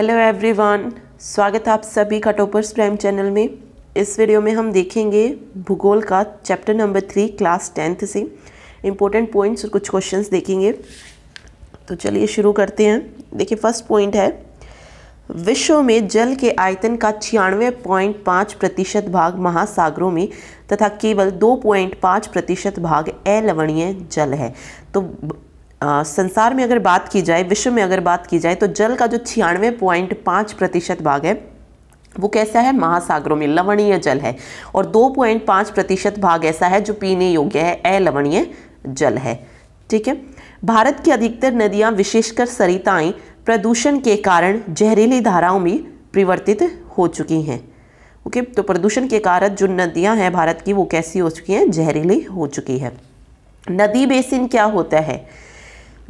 hello everyone स्वागत है आप सभी का टॉपर्स प्राइम चैनल में इस वीडियो में हम देखेंगे भूगोल का chapter number three class tenth से इम्पोर्टेंट पॉइंट्स और कुछ क्वेश्चंस देखेंगे तो चलिए शुरू करते हैं देखिए फर्स्ट पॉइंट है विश्व में जल के आयतन का छियानवे पॉइंट पाँच प्रतिशत भाग महासागरों में तथा केवल दो पॉइंट पाँच प्रतिशत भाग अलवणीय जल है तो आ, संसार में अगर बात की जाए विश्व में अगर बात की जाए तो जल का जो छियानवे पॉइंट पाँच प्रतिशत भाग है वो कैसा है महासागरों में लवणीय जल है और दो पॉइंट पाँच प्रतिशत भाग ऐसा है जो पीने योग्य है अलवणीय जल है ठीक है भारत की अधिकतर नदियाँ विशेषकर सरिताएं प्रदूषण के कारण जहरीली धाराओं में परिवर्तित हो चुकी हैं ओके तो प्रदूषण के कारण जो नदियाँ हैं भारत की वो कैसी हो चुकी हैं जहरीली हो चुकी है नदी बेसिन क्या होता है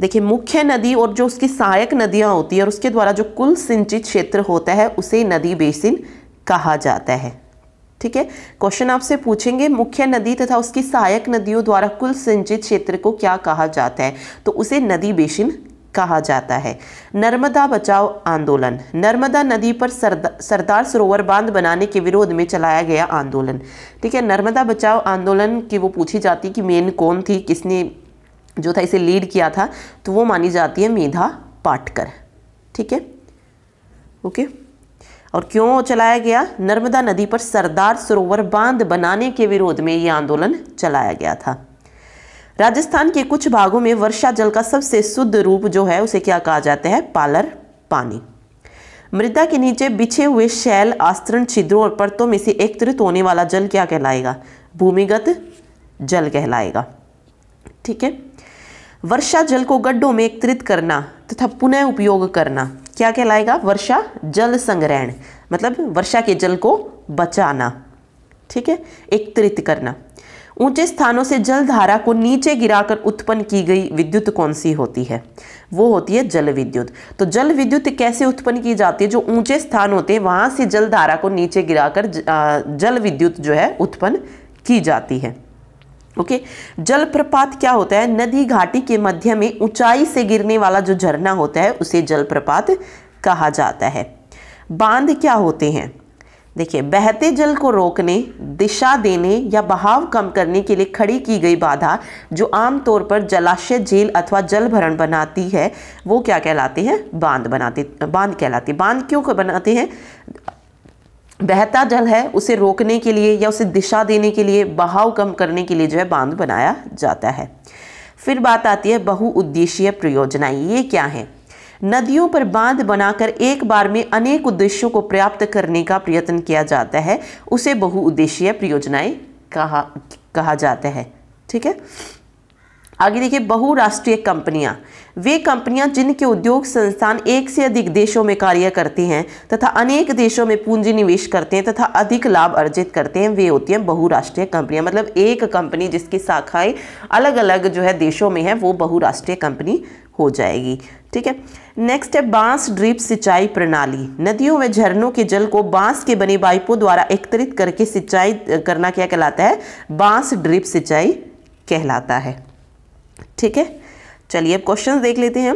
देखिए मुख्य नदी और जो उसकी सहायक नदियाँ होती है और उसके द्वारा जो कुल सिंचित क्षेत्र होता है उसे नदी बेसिन कहा जाता है ठीक है क्वेश्चन आपसे पूछेंगे मुख्य नदी तथा उसकी सहायक नदियों द्वारा कुल सिंचित क्षेत्र को क्या कहा जाता है तो उसे नदी बेसिन कहा जाता है नर्मदा बचाओ आंदोलन नर्मदा नदी पर सरदार सरोवर बांध बनाने के विरोध में चलाया गया आंदोलन ठीक है नर्मदा बचाओ आंदोलन की वो पूछी जाती कि मेन कौन थी किसने जो था इसे लीड किया था तो वो मानी जाती है मेधा पाटकर ठीक है ओके और क्यों चलाया गया नर्मदा नदी पर सरदार सरोवर बांध बनाने के विरोध में यह आंदोलन चलाया गया था राजस्थान के कुछ भागों में वर्षा जल का सबसे शुद्ध रूप जो है उसे क्या कहा जाता है पालर पानी मृदा के नीचे बिछे हुए शैल आस्तरण छिद्रों और परतों में से एकत्रित होने वाला जल क्या कहलाएगा भूमिगत जल कहलाएगा ठीक है वर्षा जल को गड्ढों में एकत्रित करना तथा पुनः उपयोग करना क्या कहलाएगा वर्षा जल संग्रहण मतलब वर्षा के जल को बचाना ठीक है एकत्रित करना ऊंचे स्थानों से जल धारा को नीचे गिराकर उत्पन्न की गई विद्युत कौन सी होती है वो होती है जल विद्युत तो जल विद्युत कैसे उत्पन्न की जाती है जो ऊंचे स्थान होते हैं वहां से जल धारा को नीचे गिराकर जल विद्युत जो है उत्पन्न की जाती है ओके जलप्रपात क्या होता है नदी घाटी के मध्य में ऊंचाई से गिरने वाला जो झरना होता है उसे जलप्रपात कहा जाता है बांध क्या होते हैं देखिए बहते जल को रोकने दिशा देने या बहाव कम करने के लिए खड़ी की गई बाधा जो आमतौर पर जलाशय झील अथवा जल भरण बनाती है वो क्या कहलाते हैं बांध बनाते बांध कहलाते बांध क्यों बनाते हैं बहता जल है उसे रोकने के लिए या उसे दिशा देने के लिए बहाव कम करने के लिए जो है बांध बनाया जाता है फिर बात आती है बहुउद्देशीय परियोजनाएं ये क्या है नदियों पर बांध बनाकर एक बार में अनेक उद्देश्यों को प्राप्त करने का प्रयत्न किया जाता है उसे बहुउद्देशीय परियोजनाएं कहा कहा जाता है ठीक है आगे देखिए बहुराष्ट्रीय कंपनियां वे कंपनियां जिनके उद्योग संस्थान एक से अधिक देशों में कार्य करती हैं तथा अनेक देशों में पूंजी निवेश करते हैं तथा अधिक लाभ अर्जित करते हैं वे होती हैं बहुराष्ट्रीय कंपनियां मतलब एक कंपनी जिसकी शाखाएं अलग अलग जो है देशों में है वो बहुराष्ट्रीय कंपनी हो जाएगी ठीक है नेक्स्ट है बांस ड्रिप सिंचाई प्रणाली नदियों व झरनों के जल को बांस के बने पाइपों द्वारा एकत्रित करके सिंचाई करना क्या कहलाता है बांस ड्रिप सिंचाई कहलाता है ठीक है चलिए अब क्वेश्चन देख लेते हैं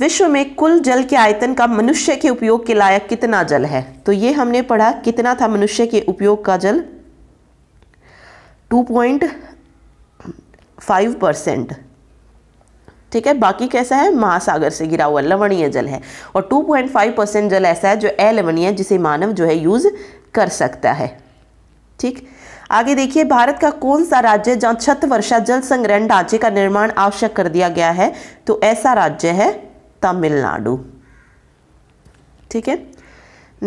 विश्व में कुल जल के आयतन का मनुष्य के उपयोग के लायक कितना जल है तो ये हमने पढ़ा कितना था मनुष्य के उपयोग का जल 2.5 परसेंट ठीक है बाकी कैसा है महासागर से गिरा हुआ लवणीय जल है और 2.5 परसेंट जल ऐसा है जो अलवणीय जिसे मानव जो है यूज़ कर सकता है ठीक आगे देखिए भारत का कौन सा राज्य जहाँ छत वर्षा जल संग्रहण ढांचे का निर्माण आवश्यक कर दिया गया है तो ऐसा राज्य है तमिलनाडु ठीक है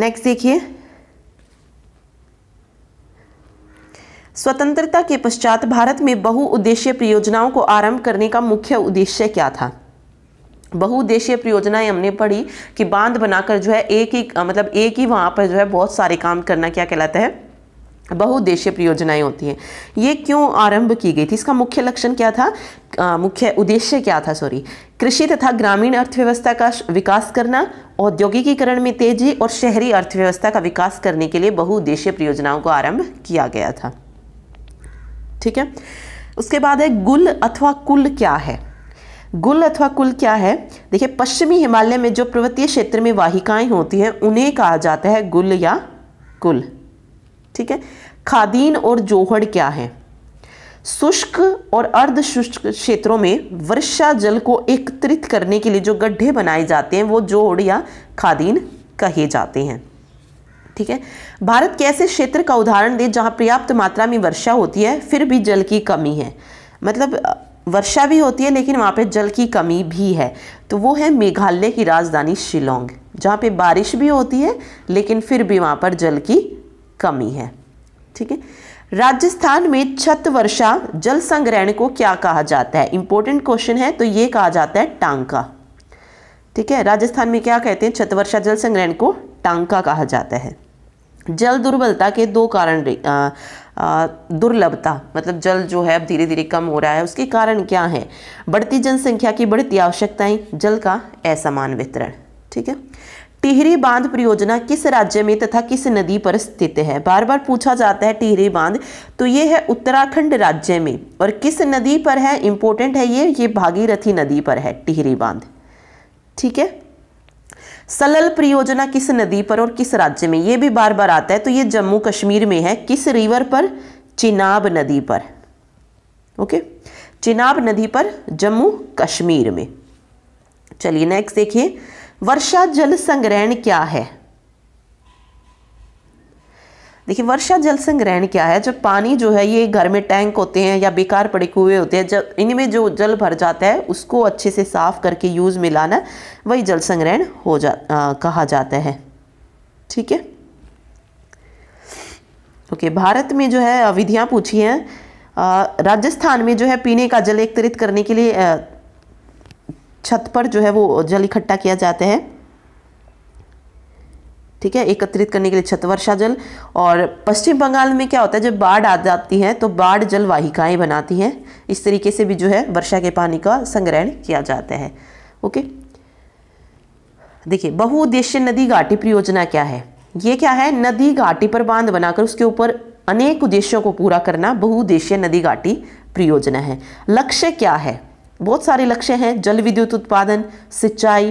नेक्स्ट देखिए स्वतंत्रता के पश्चात भारत में बहुउद्देशीय परियोजनाओं को आरंभ करने का मुख्य उद्देश्य क्या था बहुउद्देशीय परियोजनाएं हमने पढ़ी कि बांध बनाकर जो है एक ही मतलब एक ही वहां पर जो है बहुत सारे काम करना क्या कहलाता है बहुउद्देश्य परियोजनाएं होती हैं ये क्यों आरंभ की गई थी इसका मुख्य लक्षण क्या था मुख्य उद्देश्य क्या था सॉरी कृषि तथा ग्रामीण अर्थव्यवस्था का विकास करना औद्योगिकीकरण में तेजी और शहरी अर्थव्यवस्था का विकास करने के लिए बहुउद्देशीय परियोजनाओं का आरंभ किया गया था ठीक है उसके बाद है गुल अथवा कुल क्या है गुल अथवा कुल क्या है देखिए पश्चिमी हिमालय में जो पर्वतीय क्षेत्र में वाहिकाएं होती हैं उन्हें कहा जाता है गुल या कुल ठीक है खादीन और जोहड़ क्या है शुष्क और अर्ध शुष्क क्षेत्रों में वर्षा जल को एकत्रित करने के लिए जो गड्ढे बनाए जाते हैं वो जोहड़ या खादीन कहे जाते हैं ठीक है भारत के ऐसे क्षेत्र का उदाहरण दे जहाँ पर्याप्त मात्रा में वर्षा होती है फिर भी जल की कमी है मतलब वर्षा भी होती है लेकिन वहाँ पे जल की कमी भी है तो वो है मेघालय की राजधानी शिलोंग जहाँ पे बारिश भी होती है लेकिन फिर भी वहाँ पर जल की कमी है ठीक है राजस्थान में छत वर्षा जल संग्रहण को क्या कहा जाता है इंपॉर्टेंट क्वेश्चन है तो ये कहा जाता है टांका ठीक है राजस्थान में क्या कहते हैं छत वर्षा जल संग्रहण को टांका कहा जाता है जल दुर्बलता के दो कारण दुर्लभता मतलब जल जो है अब धीरे धीरे कम हो रहा है उसके कारण क्या है बढ़ती जनसंख्या की बढ़ती आवश्यकताएं जल का असमान वितरण ठीक है टिहरी बांध परियोजना किस राज्य में तथा किस नदी पर स्थित है बार बार पूछा जाता है टिहरी बांध तो ये है उत्तराखंड राज्य में और किस नदी पर है इंपॉर्टेंट है ये ये भागीरथी नदी पर है टिहरी बांध ठीक है सलल परियोजना किस नदी पर और किस राज्य में ये भी बार बार आता है तो ये जम्मू कश्मीर में है किस रिवर पर चिनाब नदी पर ओके चिनाब नदी पर जम्मू कश्मीर में चलिए नेक्स्ट देखिए वर्षा जल संग्रहण क्या है देखिए वर्षा जल संग्रहण क्या है जब पानी जो है ये घर में टैंक होते हैं या बेकार पड़े कुएँ होते हैं जब इनमें जो जल भर जाता है उसको अच्छे से साफ करके यूज़ में लाना वही जल संग्रहण हो जा आ, कहा जाता है ठीक है ओके भारत में जो है विधियां पूछी हैं राजस्थान में जो है पीने का जल एकत्रित करने के लिए छत पर जो है वो जल इकट्ठा किया जाता है ठीक है एकत्रित करने के लिए छत वर्षा जल और पश्चिम बंगाल में क्या होता है जब बाढ़ आ जाती है तो बाढ़ जल वाहिकाएँ बनाती हैं इस तरीके से भी जो है वर्षा के पानी का संग्रहण किया जाता है ओके देखिए बहुउद्देशीय नदी घाटी परियोजना क्या है ये क्या है नदी घाटी पर बांध बनाकर उसके ऊपर अनेक उद्देश्यों को पूरा करना बहुउद्देशीय नदी घाटी परियोजना है लक्ष्य क्या है बहुत सारे लक्ष्य हैं जल विद्युत उत्पादन सिंचाई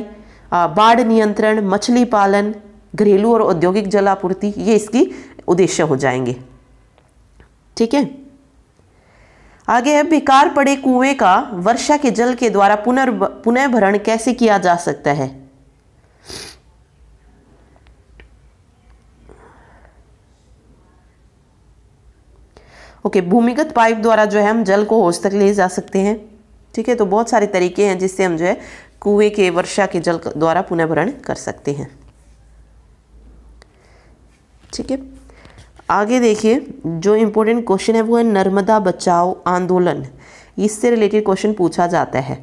बाढ़ नियंत्रण मछली पालन घरेलू और औद्योगिक जल आपूर्ति ये इसकी उद्देश्य हो जाएंगे ठीक है आगे है बेकार पड़े कुएं का वर्षा के जल के द्वारा पुनर् पुनर्भरण कैसे किया जा सकता है ओके okay, भूमिगत पाइप द्वारा जो है हम जल को होश तक ले जा सकते हैं ठीक है तो बहुत सारे तरीके हैं जिससे हम जो है कुएं के वर्षा के जल द्वारा पुनर्भरण कर सकते हैं ठीक है आगे देखिए जो इम्पोर्टेंट क्वेश्चन है वो है नर्मदा बचाओ आंदोलन इससे रिलेटेड क्वेश्चन पूछा जाता है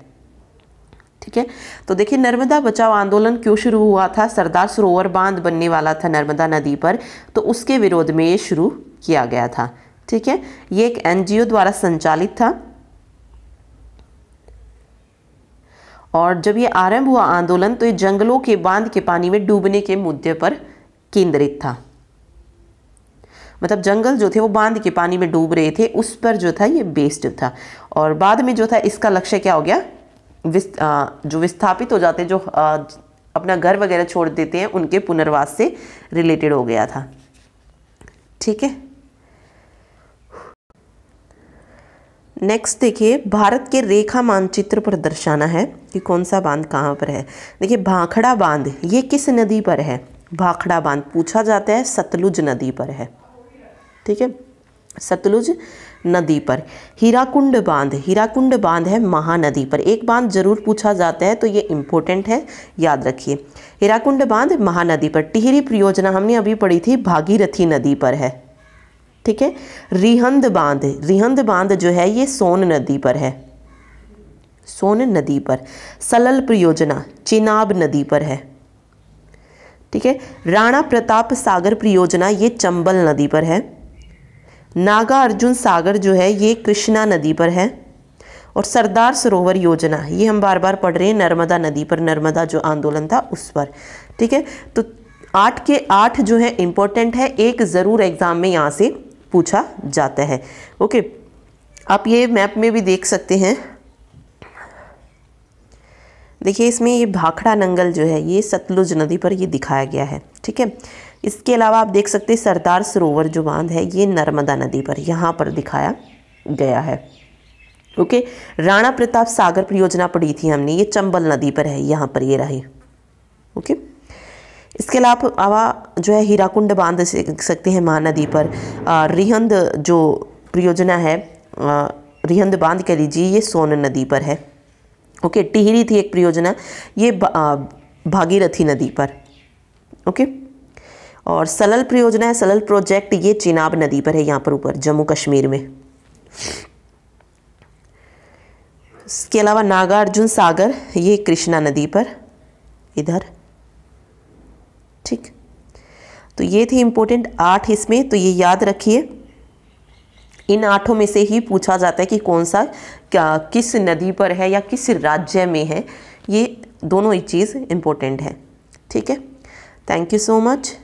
ठीक है तो देखिए नर्मदा बचाओ आंदोलन क्यों शुरू हुआ था सरदार सरोवर बांध बनने वाला था नर्मदा नदी पर तो उसके विरोध में ये शुरू किया गया था ठीक है ये एक एनजीओ द्वारा संचालित था और जब ये आरंभ हुआ आंदोलन तो ये जंगलों के बांध के पानी में डूबने के मुद्दे पर केंद्रित था मतलब जंगल जो थे वो बांध के पानी में डूब रहे थे उस पर जो था ये बेस्ड था और बाद में जो था इसका लक्ष्य क्या हो गया विस्त, आ, जो विस्थापित हो जाते जो आ, अपना घर वगैरह छोड़ देते हैं उनके पुनर्वास से रिलेटेड हो गया था ठीक है नेक्स्ट देखिए भारत के रेखा मानचित्र पर दर्शाना है कि कौन सा बांध कहाँ पर है देखिए भाखड़ा बांध ये किस नदी पर है भाखड़ा बांध पूछा जाता है सतलुज नदी पर है ठीक है सतलुज नदी पर हीराकुंड बांध हीराकुंड बांध है महानदी पर एक बांध जरूर पूछा जाता है तो ये इम्पोर्टेंट है याद रखिए हीराकुंड बांध महानदी पर टिहरी परियोजना हमने अभी पढ़ी थी भागीरथी नदी पर है ठीक है रिहंद बांध रिहंद बांध जो है ये सोन नदी पर है सोन नदी पर सलल परियोजना चिनाब नदी पर है ठीक है राणा प्रताप सागर परियोजना ये चंबल नदी पर है नागा अर्जुन सागर जो है ये कृष्णा नदी पर है और सरदार सरोवर योजना ये हम बार बार पढ़ रहे हैं नर्मदा नदी पर नर्मदा जो आंदोलन था उस पर ठीक है तो आठ के आठ जो है इम्पोर्टेंट है एक ज़रूर एग्ज़ाम में यहाँ से पूछा जाता है ओके आप ये मैप में भी देख सकते हैं देखिए इसमें ये भाखड़ा नंगल जो है ये सतलुज नदी पर ये दिखाया गया है ठीक है इसके अलावा आप देख सकते हैं सरदार सरोवर जो बांध है ये नर्मदा नदी पर यहाँ पर दिखाया गया है ओके राणा प्रताप सागर परियोजना पड़ी थी हमने ये चंबल नदी पर है यहाँ पर ये रही ओके इसके अलावा आवा जो है हीराकुंड बांध सकते हैं महानदी पर रिहंद जो परियोजना है रिहंद बांध कह लीजिए ये सोन नदी पर है ओके टिहरी थी एक परियोजना ये भागीरथी नदी पर ओके और सलल परियोजना है सलल प्रोजेक्ट ये चिनाब नदी पर है यहाँ पर ऊपर जम्मू कश्मीर में इसके अलावा नागार्जुन सागर ये कृष्णा नदी पर इधर ठीक तो ये थे इम्पोर्टेंट आठ इसमें तो ये याद रखिए इन आठों में से ही पूछा जाता है कि कौन सा क्या किस नदी पर है या किस राज्य में है ये दोनों ही चीज़ इम्पोर्टेंट है ठीक है थैंक यू सो मच